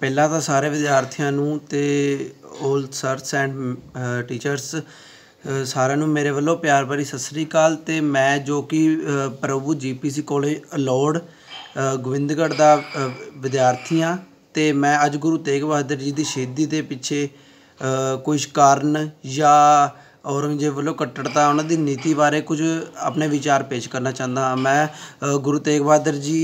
ਪਹਿਲਾਂ ਤਾਂ ਸਾਰੇ ਵਿਦਿਆਰਥੀਆਂ ਨੂੰ ਤੇ 올 ਸਰਸ ਐਂਡ ਟੀਚਰਸ ਸਾਰਿਆਂ ਨੂੰ ਮੇਰੇ ਵੱਲੋਂ ਪਿਆਰ ਭਰੀ ਸਤਿ ਸ੍ਰੀ ਅਕਾਲ ਤੇ ਮੈਂ ਜੋ ਕਿ ਪ੍ਰਭੂ ਜੀਪੀਸੀ ਕਾਲਜ ਅਲੋਡ ਗੋਵਿੰਦਗੜ ਦਾ ਵਿਦਿਆਰਥੀ ਆ ਤੇ ਮੈਂ ਅੱਜ ਗੁਰੂ ਤੇਗ ਬਹਾਦਰ ਜੀ ਦੀ ਸ਼ਹੀਦੀ ਦੇ ਪਿੱਛੇ ਕੁਝ ਕਾਰਨ ਜਾਂ ਔਰੰਗਜ਼ੇਬ ਵੱਲੋਂ ਕੱਟੜਤਾ ਉਹਨਾਂ ਦੀ ਨੀਤੀ ਬਾਰੇ ਕੁਝ ਆਪਣੇ ਵਿਚਾਰ ਪੇਸ਼ ਕਰਨਾ ਚਾਹੁੰਦਾ ਹਾਂ ਮੈਂ ਗੁਰੂ ਤੇਗ ਬਹਾਦਰ ਜੀ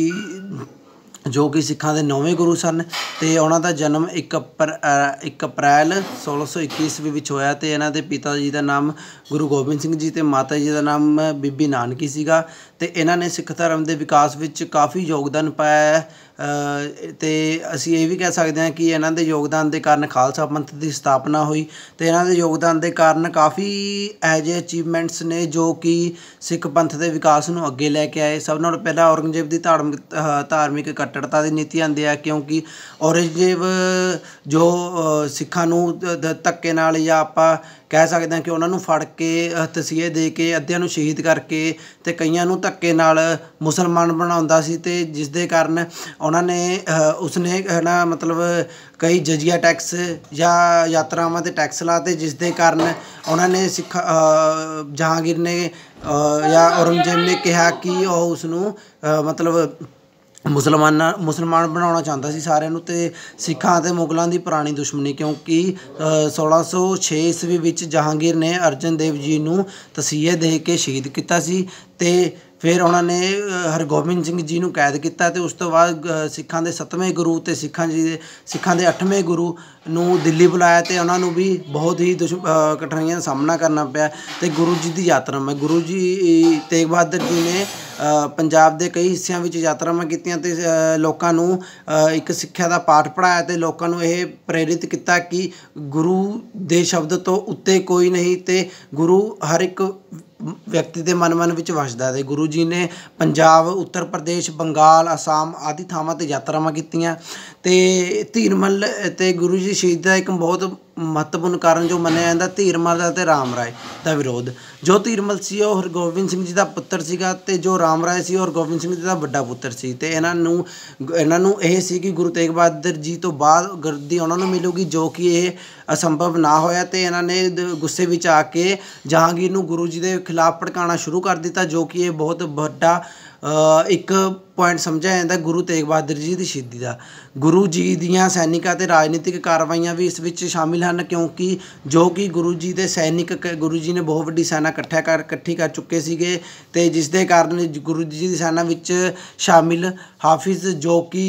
ਜੋ ਕਿ ਸਿੱਖਾਂ ਦੇ ਨੌਵੇਂ ਗੁਰੂ ਸਨ ਤੇ ਉਹਨਾਂ ਦਾ ਜਨਮ 1 ਅਪ੍ਰੈਲ 1621 ਈਸਵੀ ਵਿੱਚ ਹੋਇਆ ਤੇ ਇਹਨਾਂ ਦੇ ਪਿਤਾ ਜੀ ਦਾ ਨਾਮ ਗੁਰੂ ਗੋਬਿੰਦ ਸਿੰਘ ਜੀ ਤੇ ਮਾਤਾ ਜੀ ਦਾ ਨਾਮ ਬੀਬੀ ਨਾਨਕੀ ਸੀਗਾ ਤੇ ਇਹਨਾਂ ਨੇ ਸਿੱਖ ਧਰਮ ਦੇ ਵਿਕਾਸ ਵਿੱਚ ਕਾਫੀ ਯੋਗਦਾਨ ਪਾਇਆ ਤੇ ਅਸੀਂ ਇਹ ਵੀ ਕਹਿ ਸਕਦੇ ਹਾਂ ਕਿ ਇਹਨਾਂ ਦੇ ਯੋਗਦਾਨ ਦੇ ਕਾਰਨ ਖਾਲਸਾ ਪੰਥ ਦੀ ਸਥਾਪਨਾ ਹੋਈ ਤੇ ਇਹਨਾਂ ਦੇ ਯੋਗਦਾਨ ਦੇ ਕਾਰਨ ਕਾਫੀ ਐਜੇ ਅਚੀਵਮੈਂਟਸ ਨੇ ਜੋ ਕਿ ਸਿੱਖ ਪੰਥ ਦੇ ਵਿਕਾਸ ਨੂੰ ਅੱਗੇ ਲੈ ਕੇ ਆਏ ਸਭ ਨਾਲੋਂ ਪਹਿਲਾਂ ਔਰੰਗਜ਼ੇਬ ਦੀ ਧਾਰਮਿਕ ਧਾਰਮਿਕ ਕੱਟੜਤਾ ਦੀ ਨੀਤੀ ਆਂਦੇ ਆ ਕਿਉਂਕਿ ਔਰੰਗਜ਼ੇਬ ਜੋ ਸਿੱਖਾਂ ਨੂੰ ਧੱਕੇ ਨਾਲ ਜਾਂ ਆਪਾਂ ਕਹਿ ਸਕਦੇ ਹਾਂ ਕਿ ਉਹਨਾਂ ਨੂੰ ਫੜ ਕੇ ਤਸੀਹੇ ਦੇ ਕੇ ਅੱਧਿਆਂ ਨੂੰ ਸ਼ਹੀਦ ਕਰਕੇ ਤੇ ਕਈਆਂ ਨੂੰ ਧੱਕੇ ਨਾਲ ਮੁਸਲਮਾਨ ਬਣਾਉਂਦਾ ਸੀ ਤੇ ਜਿਸ ਦੇ ਕਾਰਨ ਉਹਨਾਂ ਨੇ ਉਸਨੇ ਨਾ ਮਤਲਬ ਕਈ ਜਜ਼ੀਆ ਟੈਕਸ ਜਾਂ ਯਾਤਰਾਵਾਂ ਤੇ ਟੈਕਸ ਲਾਤੇ ਜਿਸ ਦੇ ਕਾਰਨ ਉਹਨਾਂ ਨੇ ਸਿੱਖ ਜਹਾਂਗੀਰ ਨੇ ਜਾਂ ਔਰੰਗਜ਼ੇਬ ਨੇ ਕਿਹਾ ਕਿ ਉਹ ਉਸ ਨੂੰ ਮਤਲਬ ਮੁਸਲਮਾਨਾਂ ਮੁਸਲਮਾਨ ਬਣਾਉਣਾ ਚਾਹੁੰਦਾ ਸੀ ਸਾਰਿਆਂ ਨੂੰ ਤੇ ਸਿੱਖਾਂ ਤੇ ਮੁਗਲਾਂ ਦੀ ਪੁਰਾਣੀ ਦੁਸ਼ਮਣੀ ਕਿਉਂਕਿ 1606 ਈਸਵੀ ਵਿੱਚ ਜਹਾਂਗੀਰ ਨੇ ਅਰਜਨ ਦੇਵ ਜੀ ਨੂੰ ਤਸੀਹੇ ਦੇ ਕੇ ਸ਼ਹੀਦ ਕੀਤਾ ਸੀ ਤੇ ਫਿਰ ਉਹਨਾਂ ਨੇ ਹਰਗੋਬਿੰਦ ਸਿੰਘ ਜੀ ਨੂੰ ਕੈਦ ਕੀਤਾ ਤੇ ਉਸ ਤੋਂ ਬਾਅਦ ਸਿੱਖਾਂ ਦੇ 7ਵੇਂ ਗੁਰੂ ਤੇ ਸਿੱਖਾਂ ਜੀ ਦੇ ਸਿੱਖਾਂ ਦੇ 8ਵੇਂ ਗੁਰੂ ਨੂੰ ਦਿੱਲੀ ਬੁਲਾਇਆ ਤੇ ਉਹਨਾਂ ਨੂੰ ਵੀ ਬਹੁਤ ਹੀ ਦੁਸ਼ ਕਠਿਨਾਈਆਂ ਦਾ ਸਾਹਮਣਾ ਕਰਨਾ ਪਿਆ ਤੇ ਗੁਰੂ ਜੀ ਦੀ ਯਾਤਰਾ ਮੈਂ ਗੁਰੂ ਜੀ ਤੇਗ ਬਹਾਦਰ ਜੀ ਨੇ ਪੰਜਾਬ ਦੇ ਕਈ ਹਿੱਸਿਆਂ ਵਿੱਚ ਯਾਤਰਾਵਾਂ ਕੀਤੀਆਂ ਤੇ ਲੋਕਾਂ ਨੂੰ ਇੱਕ ਸਿੱਖਿਆ ਦਾ ਪਾਠ ਪੜਾਇਆ ਤੇ ਲੋਕਾਂ ਨੂੰ ਇਹ ਪ੍ਰੇਰਿਤ ਕੀਤਾ ਕਿ ਗੁਰੂ ਦੇ ਸ਼ਬਦ ਤੋਂ ਉੱਤੇ ਕੋਈ ਨਹੀਂ ਤੇ ਗੁਰੂ ਹਰ ਇੱਕ ਵਿਅਕਤੀ ਦੇ ਮਨ-ਮਨ ਵਿੱਚ ਵਸਦਾ ਤੇ ਗੁਰੂ ਜੀ ਨੇ ਪੰਜਾਬ ਉੱਤਰ ਪ੍ਰਦੇਸ਼ ਬੰਗਾਲ ਆਸਾਮ ਆਦਿ ਥਾਵਾਂ ਤੇ ਯਾਤਰਾਵਾਂ ਕੀਤੀਆਂ ਤੇ ਧੀਰਮਲ ਤੇ ਗੁਰੂ ਜੀ ਸ਼ਹੀਦ ਦਾ ਇੱਕ ਬਹੁਤ ਮਹੱਤਵਪੂਰਨ ਕਾਰਨ ਜੋ ਮੰਨਿਆ ਜਾਂਦਾ ਧੀਰਮਲ ਦਾ ਤੇ ਰਾਮ ਰਾਏ ਦਾ ਵਿਰੋਧ ਜੋ ਧੀਰਮਲ ਸੀ ਉਹ ਹਰਗੋਬਿੰਦ ਸਿੰਘ ਜੀ ਦਾ ਪੁੱਤਰ ਸੀਗਾ ਤੇ ਜੋ ਰਾਮ ਰਾਏ ਸੀ ਉਹ ਹਰਗੋਬਿੰਦ ਸਿੰਘ ਜੀ ਦਾ ਵੱਡਾ ਪੁੱਤਰ ਸੀ ਤੇ ਇਹਨਾਂ ਨੂੰ ਇਹਨਾਂ ਨੂੰ ਇਹ ਸੀ ਕਿ ਗੁਰੂ ਤੇਗ ਬਹਾਦਰ ਜੀ ਤੋਂ ਬਾਅਦ ਗਰਦੀ ਉਹਨਾਂ ਨੂੰ ਮਿਲੂਗੀ ਜੋ ਕਿ ਇਹ ਅਸੰਭਵ ਨਾ ਹੋਇਆ ਤੇ ਇਹਨਾਂ ਨੇ ਗੁੱਸੇ ਵਿੱਚ ਆ ਕੇ ਜਹਾਂਗੀਰ ਨੂੰ ਗੁਰੂ ਜੀ ਦੇ ਖਿਲਾਫ ਭੜਕਾਉਣਾ ਸ਼ੁਰੂ ਕਰ ਦਿੱਤਾ ਜੋ ਕਿ ਇਹ ਬਹੁਤ ਵੱਡਾ ਇੱਕ ਪੁਆਇੰਟ ਸਮਝਿਆ ਜਾਂਦਾ ਗੁਰੂ ਤੇਗ ਬਹਾਦਰ ਜੀ ਦੀ ਸ਼ਹੀਦੀ ਦਾ ਗੁਰੂ ਜੀ ਦੀਆਂ ਸੈਨਿਕਾਂ ਤੇ ਰਾਜਨੀਤਿਕ ਕਾਰਵਾਈਆਂ ਵੀ ਇਸ ਵਿੱਚ ਸ਼ਾਮਿਲ ਹਨ ਕਿਉਂਕਿ ਜੋ ਕਿ ਗੁਰੂ ਜੀ ਦੇ ਸੈਨਿਕ ਗੁਰੂ ਜੀ ਨੇ ਬਹੁਤ ਵੱਡੀ ਸੈਨਾ ਇਕੱਠਾ ਕਰ ਇਕੱਠੀ ਕਰ ਚੁੱਕੇ ਸੀਗੇ ਤੇ ਜਿਸ ਦੇ ਕਾਰਨ ਗੁਰੂ ਜੀ ਦੀ ਸੈਨਾ ਵਿੱਚ ਸ਼ਾਮਿਲ ਹਾਫਿਜ਼ ਜੋ ਕਿ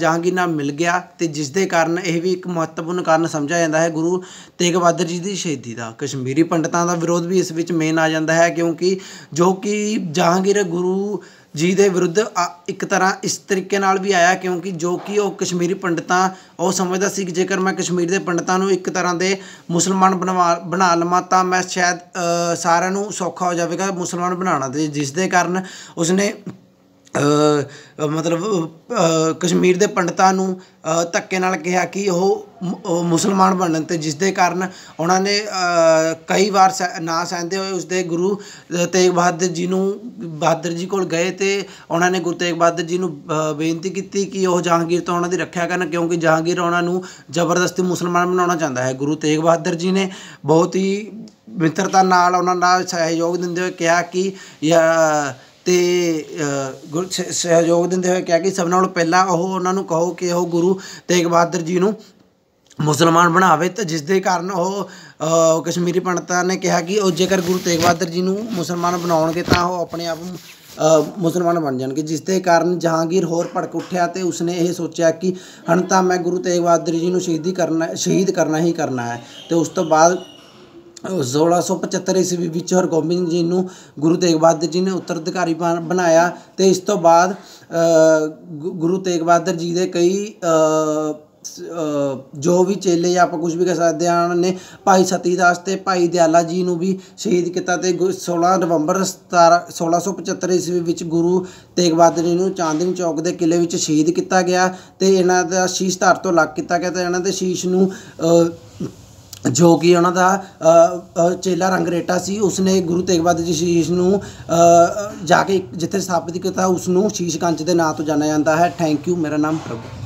ਜਹਾਂਗੀਰ ਨਾਲ ਮਿਲ ਗਿਆ ਤੇ ਜਿਸ ਦੇ ਕਾਰਨ ਇਹ ਵੀ ਇੱਕ ਮਹੱਤਵਪੂਰਨ ਕਾਰਨ ਸਮਝਿਆ ਜਾਂਦਾ ਹੈ ਗੁਰੂ ਤੇਗ ਬਹਾਦਰ ਜੀ ਦੀ ਸ਼ਹੀਦੀ ਦਾ ਕਸ਼ਮੀਰੀ ਪੰਡਤਾਂ ਦਾ ਵਿਰੋਧ ਵੀ ਇਸ ਵਿੱਚ ਮੇਨ ਆ ਜਾਂਦਾ ਹੈ ਕਿਉਂਕਿ ਜੋ ਕਿ ਜਹਾਂਗੀਰ ਗੁਰੂ ਜੀ ਦੇ ਵਿਰੁੱਧ ਇੱਕ ਤਰ੍ਹਾਂ ਇਸ ਤਰੀਕੇ ਨਾਲ ਵੀ ਆਇਆ ਕਿਉਂਕਿ ਜੋ ਕਿ ਉਹ ਕਸ਼ਮੀਰੀ ਪੰਡਤਾਂ ਉਹ ਸਮਝਦਾ ਸੀ ਕਿ ਜੇਕਰ ਮੈਂ ਕਸ਼ਮੀਰ ਦੇ ਪੰਡਤਾਂ ਨੂੰ ਇੱਕ ਤਰ੍ਹਾਂ ਦੇ ਮੁਸਲਮਾਨ ਬਣਾ ਲਵਾਂ ਤਾਂ ਮੈਂ ਸ਼ਾਇਦ ਸਾਰਿਆਂ ਨੂੰ ਸੌਖਾ ਹੋ ਜਾਵੇਗਾ ਮੁਸਲਮਾਨ ਬਣਾਉਣਾ ਤੇ ਜਿਸ ਦੇ ਕਾਰਨ ਉਸਨੇ ਮਤਲਬ ਕਸ਼ਮੀਰ ਦੇ ਪੰਡਤਾਂ ਨੂੰ ਧੱਕੇ ਨਾਲ ਕਿਹਾ ਕਿ ਉਹ ਮੁਸਲਮਾਨ ਬਣਨ ਤੇ ਜਿਸ ਦੇ ਕਾਰਨ ਉਹਨਾਂ ਨੇ ਕਈ ਵਾਰ ਨਾ ਸਹਿੰਦੇ ਹੋਏ ਉਸਦੇ ਗੁਰੂ ਤੇਗ ਬਹਾਦਰ ਜੀ ਨੂੰ ਬਹਾਦਰ ਜੀ ਕੋਲ ਗਏ ਤੇ ਉਹਨਾਂ ਨੇ ਗੁਰੂ ਤੇਗ ਬਹਾਦਰ ਜੀ ਨੂੰ ਬੇਨਤੀ ਕੀਤੀ ਕਿ ਉਹ ਜਹਾਂਗੀਰ ਤੋਂ ਉਹਨਾਂ ਦੀ ਰੱਖਿਆ ਕਰਨ ਕਿਉਂਕਿ ਜਹਾਂਗੀਰ ਉਹਨਾਂ ਨੂੰ ਜ਼ਬਰਦਸਤੀ ਮੁਸਲਮਾਨ ਬਣਾਉਣਾ ਚਾਹੁੰਦਾ ਹੈ ਗੁਰੂ ਤੇਗ ਬਹਾਦਰ ਜੀ ਨੇ ਬਹੁਤ ਹੀ ਮਿੱਤਰਤਾ ਨਾਲ ਉਹਨਾਂ ਨਾਲ ਸਹਿਯੋਗ ਦਿੰਦੇ ਹੋਏ ਕਿਹਾ ਕਿ ਤੇ ਗੁਰ ਸਹਿਯੋਗ ਦਿੰਦੇ ਹੋਏ ਕਿਹਾ ਕਿ ਸਭ ਨਾਲੋਂ ਪਹਿਲਾਂ ਉਹ ਉਹਨਾਂ ਨੂੰ ਕਹੋ ਕਿ ਉਹ ਗੁਰੂ ਤੇਗ ਬਹਾਦਰ ਜੀ ਨੂੰ ਮੁਸਲਮਾਨ ਬਣਾਵੇ ਤਾਂ ਜਿਸ ਦੇ ਕਾਰਨ ਉਹ ਕਸ਼ਮੀਰੀ ਪੰਡਤਾਂ ਨੇ ਕਿਹਾ ਕਿ ਉਹ ਜੇਕਰ ਗੁਰੂ ਤੇਗ ਬਹਾਦਰ ਜੀ ਨੂੰ ਮੁਸਲਮਾਨ ਬਣਾਉਣਗੇ ਤਾਂ ਉਹ ਆਪਣੇ ਆਪ ਮੁਸਲਮਾਨ ਬਣ ਜਾਣਗੇ ਜਿਸ ਦੇ ਕਾਰਨ ਜਹਾਂਗੀਰ ਹੋਰ ਭੜਕ ਉੱਠਿਆ ਤੇ ਉਸਨੇ ਇਹ ਸੋਚਿਆ ਕਿ ਹਣ ਤਾਂ ਮੈਂ ਗੁਰੂ ਤੇਗ ਬਹਾਦਰ ਜੀ ਨੂੰ ਸ਼ਹੀਦੀ ਕਰਨਾ ਸ਼ਹੀਦ ਕਰਨਾ ਹੀ ਕਰਨਾ ਹੈ ਤੇ ਉਸ ਤੋਂ ਬਾਅਦ 1675 ਈਸਵੀ ਵਿੱਚ ਹਰਗੋਬਿੰਦ ਜੀ ਨੂੰ ਗੁਰੂ ਤੇਗ ਬਹਾਦਰ ਜੀ ਨੇ ਉੱਤਰਾਧਿਕਾਰੀ ਬਣਾਇਆ ਤੇ ਇਸ ਤੋਂ ਬਾਅਦ ਗੁਰੂ ਤੇਗ ਬਹਾਦਰ ਜੀ ਦੇ ਕਈ ਜੋ ਵੀ ਚੇਲੇ ਜਾਂ ਆਪਾਂ ਕੁਝ ਵੀ ਕਹਿ ਸਕਦੇ ਹਾਂ ਉਹਨਾਂ ਨੇ ਭਾਈ ਸਤੀਦਾਸ ਤੇ ਭਾਈ ਦਿਆਲਾ ਜੀ ਨੂੰ ਵੀ ਸ਼ਹੀਦ ਕੀਤਾ ਤੇ 16 ਨਵੰਬਰ 17 1675 ਈਸਵੀ ਵਿੱਚ ਗੁਰੂ ਤੇਗ ਬਹਾਦਰ ਜੀ ਨੂੰ ਚਾਂਦਨੀ ਚੌਕ ਦੇ ਕਿਲੇ ਵਿੱਚ ਸ਼ਹੀਦ ਕੀਤਾ ਗਿਆ ਤੇ ਇਹਨਾਂ ਦਾ ਸ਼ੀਸ਼ ਧਾਰ ਤੋਂ ਲੱਗ ਕੀਤਾ ਗਿਆ ਤੇ ਇਹਨਾਂ ਦੇ ਸ਼ੀਸ਼ ਨੂੰ ਜੋ ਕਿ ਉਹਨਾਂ ਦਾ ਚੇਲਾ ਰੰਗਰੇਟਾ ਸੀ ਉਸਨੇ ਗੁਰੂ ਤੇਗ ਬਹਾਦਰ ਜੀ ਸ਼ੀਸ਼ ਨੂੰ ਜਾ ਕੇ ਜਿੱਥੇ ਸਥਾਪਿਤ ਕੀਤਾ ਉਸ ਨੂੰ ਸ਼ੀਸ਼ ਕੰਚ ਦੇ ਨਾਂ ਤੋਂ ਜਾਣਿਆ ਜਾਂਦਾ ਹੈ ਥੈਂਕ ਯੂ ਮੇਰਾ ਨਾਮ ਪ੍ਰਭੂ